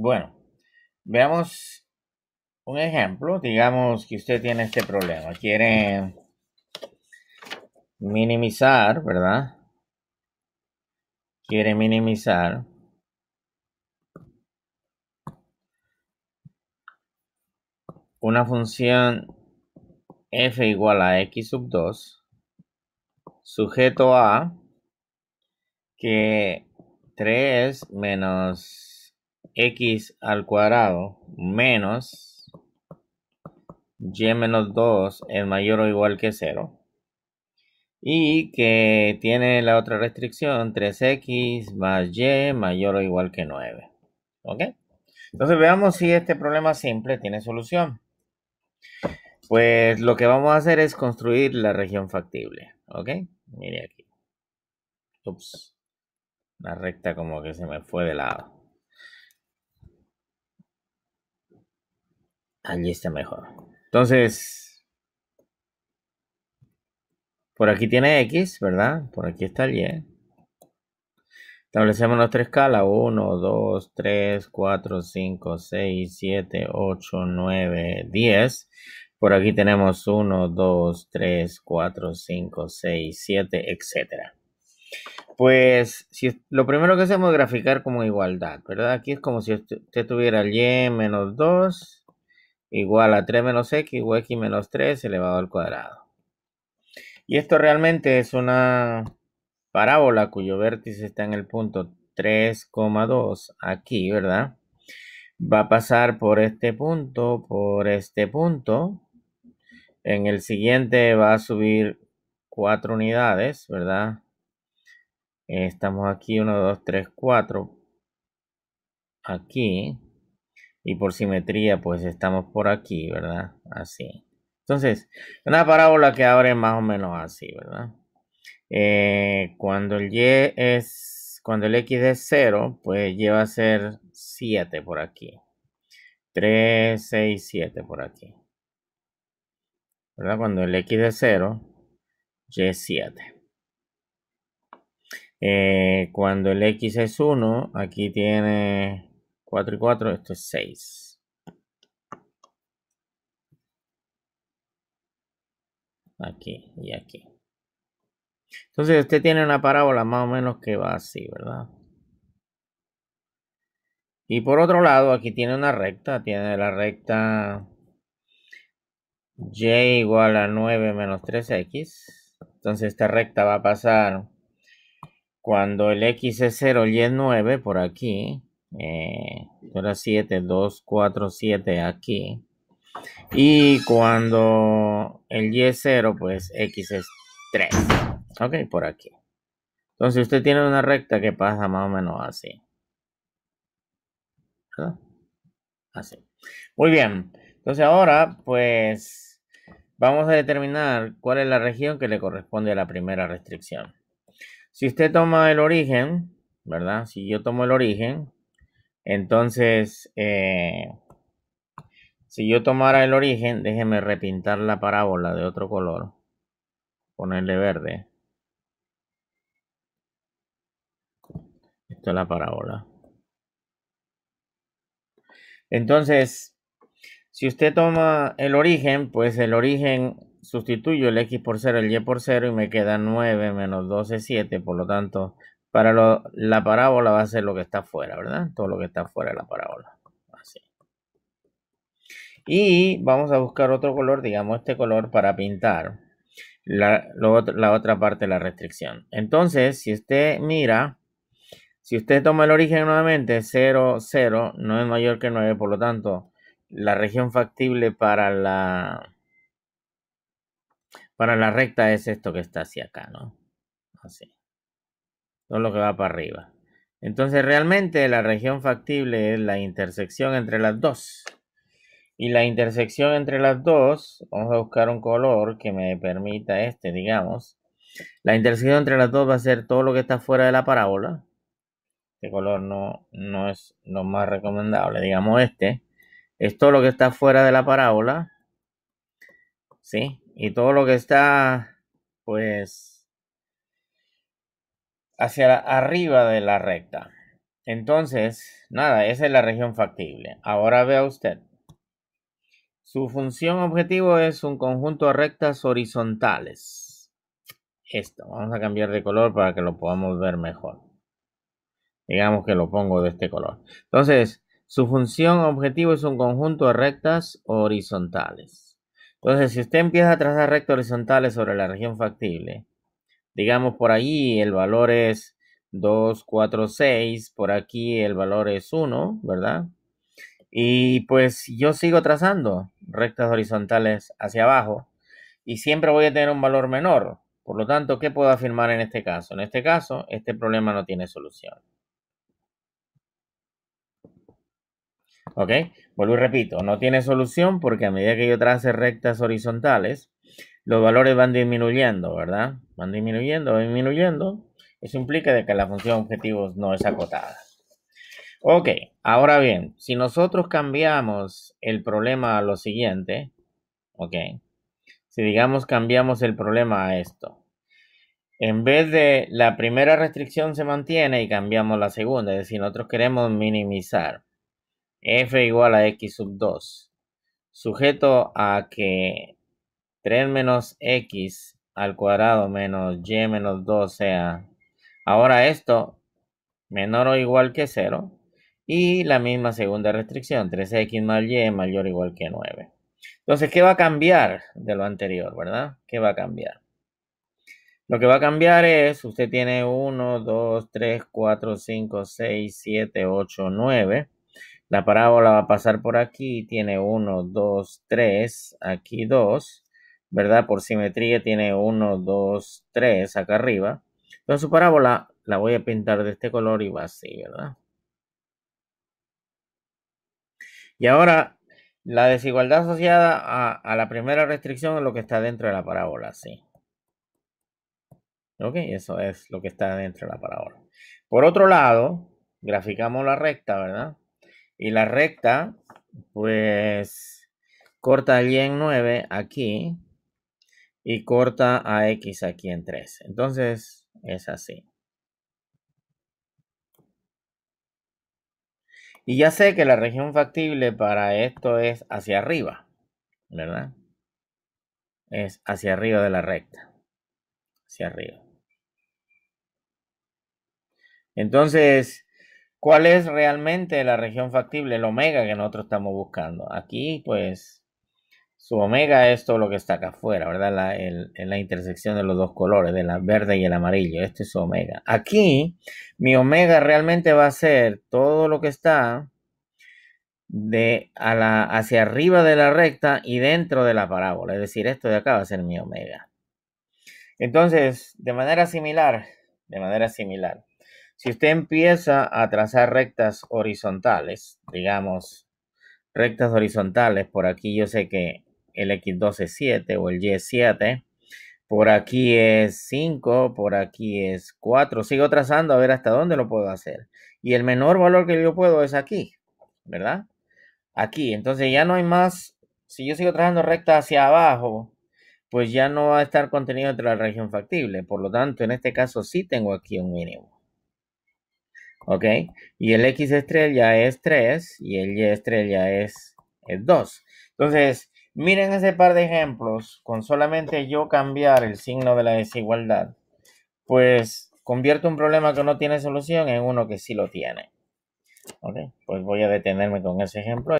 Bueno, veamos un ejemplo. Digamos que usted tiene este problema. Quiere minimizar, ¿verdad? Quiere minimizar. Una función f igual a x sub 2 sujeto a que 3 menos x al cuadrado menos y menos 2 es mayor o igual que 0. Y que tiene la otra restricción 3x más y mayor o igual que 9. ¿Ok? Entonces veamos si este problema simple tiene solución. Pues lo que vamos a hacer es construir la región factible. ¿Ok? Mire aquí. Ups. La recta como que se me fue de lado. Allí está mejor. Entonces, por aquí tiene X, ¿verdad? Por aquí está el Y. Establecemos nuestra escala. 1, 2, 3, 4, 5, 6, 7, 8, 9, 10. Por aquí tenemos 1, 2, 3, 4, 5, 6, 7, etc. Pues si, lo primero que hacemos es graficar como igualdad, ¿verdad? Aquí es como si usted tuviera y menos 2 igual a 3 menos x o x menos 3 elevado al cuadrado. Y esto realmente es una parábola cuyo vértice está en el punto 3,2 aquí, ¿verdad? Va a pasar por este punto, por este punto. En el siguiente va a subir 4 unidades, ¿verdad? Estamos aquí 1, 2, 3, 4. Aquí y por simetría pues estamos por aquí, ¿verdad? Así. Entonces, una parábola que ahora es más o menos así, ¿verdad? Eh, cuando el y es, cuando el x es 0, pues lleva a ser 7 por aquí. 3, 6, 7 por aquí. ¿Verdad? Cuando el x es 0, y es 7. Eh, cuando el x es 1, aquí tiene 4 y 4, esto es 6. Aquí y aquí. Entonces usted tiene una parábola más o menos que va así, ¿verdad? Y por otro lado, aquí tiene una recta, tiene la recta y igual a 9 menos 3x. Entonces esta recta va a pasar cuando el x es 0 y es 9 por aquí eh, 4, 7, aquí. Y cuando el Y pues, es 0, pues X es 3. Ok, por aquí. Entonces usted tiene una recta que pasa más o menos así. Así. Muy bien. Entonces ahora, pues, vamos a determinar cuál es la región que le corresponde a la primera restricción. Si usted toma el origen, ¿verdad? Si yo tomo el origen, entonces, eh, si yo tomara el origen, déjeme repintar la parábola de otro color, ponerle verde. Esta es la parábola. Entonces, si usted toma el origen, pues el origen sustituyo el x por 0, el y por 0 y me queda 9 menos 12, 7. Por lo tanto, para la parábola va a ser lo que está afuera, ¿verdad? Todo lo que está fuera de la parábola. Así. Y vamos a buscar otro color, digamos este color, para pintar la, otra parte de la restricción. Entonces, si usted mira, si usted toma el origen nuevamente, 0, 0, no es mayor que 9, por lo tanto, la región factible para la, para la recta es esto que está hacia acá, ¿no? Así es lo que va para arriba. Entonces realmente la región factible es la intersección entre las dos. Y la intersección entre las dos, vamos a buscar un color que me permita este, digamos. La intersección entre las dos va a ser todo lo que está fuera de la parábola. Este color no, no es lo más recomendable, digamos este. Es todo lo que está fuera de la parábola. ¿Sí? Y todo lo que está, pues, hacia arriba de la recta. Entonces, nada, esa es la región factible. Ahora vea usted. Su función objetivo es un conjunto de rectas horizontales. Esto, vamos a cambiar de color para que lo podamos ver mejor. Digamos que lo pongo de este color. Entonces, su función objetivo es un conjunto de rectas horizontales. Entonces, si usted empieza a trazar rectas horizontales sobre la región factible, digamos por ahí el valor es 2, 4, 6, por aquí el valor es 1, ¿verdad? Y pues yo sigo trazando rectas horizontales hacia abajo y siempre voy a tener un valor menor. Por lo tanto, ¿qué puedo afirmar en este caso? En este caso, este problema no tiene solución. ¿Ok? Vuelvo y repito, no tiene solución porque a medida que yo trace rectas horizontales, los valores van disminuyendo, ¿verdad? Van disminuyendo, van disminuyendo. Eso implica de que la función objetivos no es acotada. Ok, ahora bien, si nosotros cambiamos el problema a lo siguiente, ok, si digamos cambiamos el problema a esto, en vez de la primera restricción se mantiene y cambiamos la segunda, es decir, nosotros queremos minimizar f igual a x sub 2, sujeto a que 3 menos x al cuadrado menos y menos 2 sea. Ahora esto menor o igual que 0. Y la misma segunda restricción, 3x más y mayor o igual que 9. Entonces, ¿qué va a cambiar de lo anterior, verdad? ¿Qué va a cambiar? Lo que va a cambiar es, usted tiene 1, 2, 3, 4, 5, 6, 7, 8, 9. La parábola va a pasar por aquí, tiene 1, 2, 3, aquí 2. ¿verdad? Por simetría tiene 1, 2, 3 acá arriba. Entonces su parábola la voy a pintar de este color y va así, ¿verdad? Y ahora la desigualdad asociada a, la primera restricción es lo que está dentro de la parábola, sí. Ok, eso es lo que está dentro de la parábola. Por otro lado, graficamos la recta, ¿verdad? Y la recta, pues, corta allí en 9 aquí, y corta a x aquí en 3. Entonces es así. Y ya sé que la región factible para esto es hacia arriba, ¿verdad? Es hacia arriba de la recta. Hacia arriba. Entonces, ¿cuál es realmente la región factible, el omega que nosotros estamos buscando? Aquí, pues, su omega es todo lo que está acá afuera, ¿verdad? La, en la intersección de los dos colores, de la verde y el amarillo. Este es su omega. Aquí, mi omega realmente va a ser todo lo que está de a la, hacia arriba de la recta y dentro de la parábola. Es decir, esto de acá va a ser mi omega. Entonces, de manera similar, de manera similar, si usted empieza a trazar rectas horizontales, digamos, rectas horizontales, por aquí yo sé que el X12-7 o el Y7. Por aquí es 5, por aquí es 4. Sigo trazando a ver hasta dónde lo puedo hacer. Y el menor valor que yo puedo es aquí, ¿verdad? Aquí, entonces ya no hay más. Si yo sigo trazando recta hacia abajo, pues ya no va a estar contenido entre la región factible. Por lo tanto, en este caso sí tengo aquí un mínimo. ¿Ok? Y el X estrella es 3 y el Y estrella es, es 2. Entonces, Miren ese par de ejemplos, con solamente yo cambiar el signo de la desigualdad, pues convierto un problema que no tiene solución en uno que sí lo tiene. pues voy a detenerme con ese ejemplo.